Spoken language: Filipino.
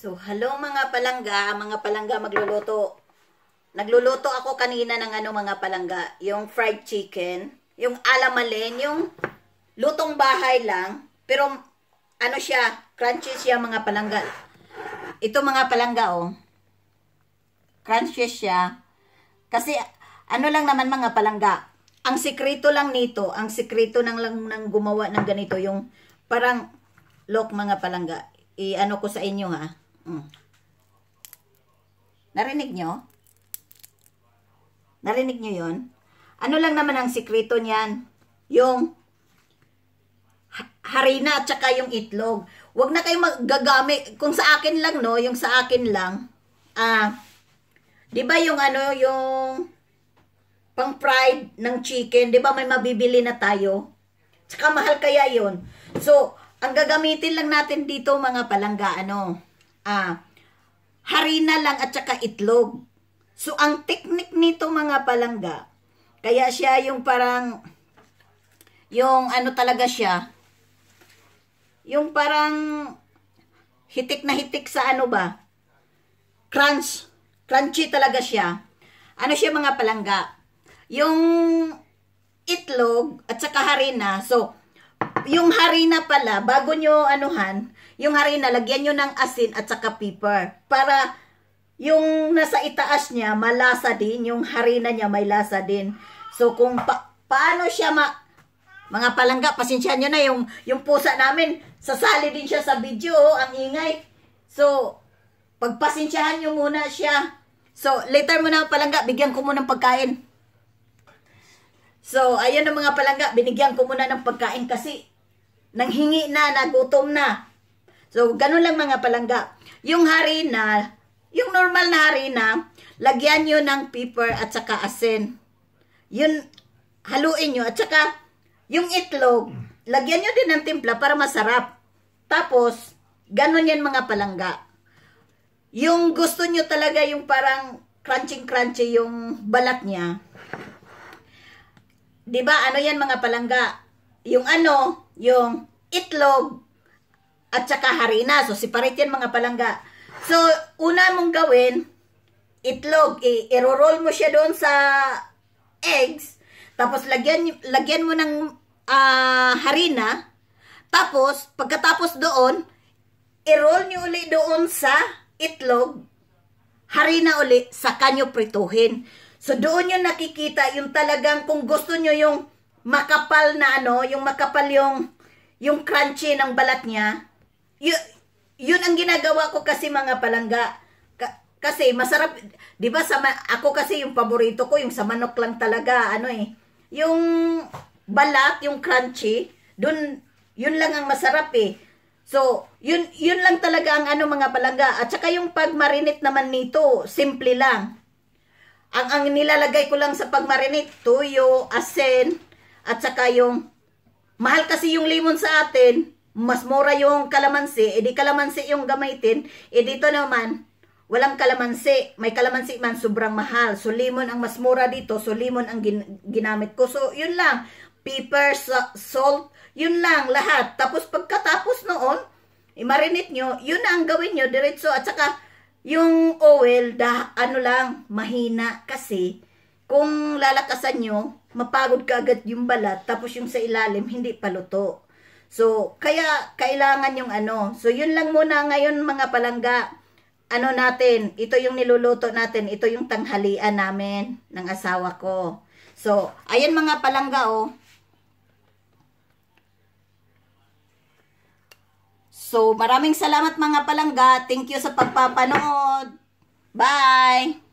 So, hello mga palangga, mga palangga magluluto. Nagluluto ako kanina ng ano mga palangga, yung fried chicken, yung alamalen, yung lutong bahay lang, pero ano siya, crunchy siya mga palangga. Ito mga palangga oh. Crunchy siya. Kasi ano lang naman mga palangga, ang sikreto lang nito, ang sikreto ng lang ng gumawa ng ganito yung parang lok mga palangga. I-ano ko sa inyo ha Mm. Narinig nyo? Narinig nyo yon? Ano lang naman ang sikreto niyan? Yung harina at saka yung itlog. Huwag na kayong magagamit. Kung sa akin lang, no? Yung sa akin lang. Ah, di ba yung ano, yung pang fried ng chicken, di ba may mabibili na tayo? Tsaka mahal kaya yon So, ang gagamitin lang natin dito mga palangga, ano, ah, harina lang at saka itlog. So, ang teknik nito mga palangga, kaya siya yung parang, yung ano talaga siya, yung parang hitik na hitik sa ano ba, crunch, crunchy talaga siya. Ano siya mga palangga? Yung itlog at saka harina, so, yung harina pala, bago nyo anuhan, yung harina, lagyan nyo ng asin at saka pepper. Para yung nasa itaas niya, malasa din. Yung harina niya, may lasa din. So, kung pa paano siya ma... Mga palangga, pasensya nyo na yung, yung pusa namin. Sasali din siya sa video, ang ingay. So, pagpasensyahan nyo muna siya. So, later mo na palangga, bigyan ko muna ng pagkain. So, ayun ang mga palangga, binigyan ko muna ng pagkain kasi nanghingi na, nagutom na. So, ganun lang mga palangga. Yung harina, yung normal na harina, lagyan nyo ng pepper at saka asin. Yun, haluin nyo. At saka, yung itlog, lagyan nyo din ng timpla para masarap. Tapos, ganun yan mga palangga. Yung gusto nyo talaga yung parang crunching-crunchy yung balat niya. 'Di ba? Ano yan mga palangga? yung ano, yung itlog, at saka harina. So, separate yan mga palangga. So, una mong gawin, itlog, i-roll mo siya doon sa eggs, tapos lagyan, lagyan mo ng uh, harina, tapos, pagkatapos doon, i-roll niyo uli doon sa itlog, harina uli, saka nyo prituhin. So, doon yung nakikita yung talagang kung gusto nyo yung makapal na ano, yung makapal yung yung crunchy ng balat niya. Yun, yun ang ginagawa ko kasi mga palangga. Ka, kasi masarap, 'di ba sa ako kasi yung paborito ko yung sa manok lang talaga, ano eh. Yung balat, yung crunchy, dun yun lang ang masarap eh. So, yun yun lang talaga ang ano mga palangga. At saka yung pagmarinate naman nito, simple lang. Ang ang nilalagay ko lang sa pagmarinate, tuyo, asin, at saka yung, mahal kasi yung limon sa atin, mas mura yung kalamansi, edi eh kalamansi yung gamitin, edi eh dito naman, walang kalamansi, may kalamansi man sobrang mahal. So limon ang mas mura dito, so limon ang gin ginamit ko. So yun lang, pepper, salt, yun lang lahat. Tapos pagkatapos noon, i-marinate eh, nyo, yun na ang gawin nyo diretso. At saka, yung oil, da, ano lang, mahina kasi kung lalakasan nyo, mapagod ka agad yung balat, tapos yung sa ilalim, hindi paluto. So, kaya kailangan yung ano. So, yun lang muna ngayon mga palangga. Ano natin, ito yung niluluto natin, ito yung tanghalian namin ng asawa ko. So, ayan mga palangga oh. So, maraming salamat mga palangga. Thank you sa pagpapanood. Bye!